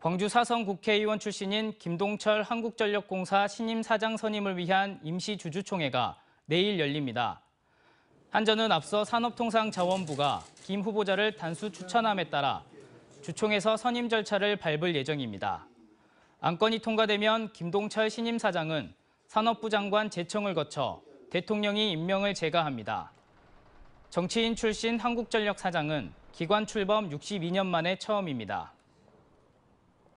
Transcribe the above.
광주 사성 국회의원 출신인 김동철 한국전력공사 신임 사장 선임을 위한 임시 주주총회가 내일 열립니다. 한전은 앞서 산업통상자원부가 김 후보자를 단수 추천함에 따라 주총에서 선임 절차를 밟을 예정입니다. 안건이 통과되면 김동철 신임 사장은 산업부 장관 재청을 거쳐 대통령이 임명을 제거합니다. 정치인 출신 한국전력 사장은 기관 출범 62년 만에 처음입니다.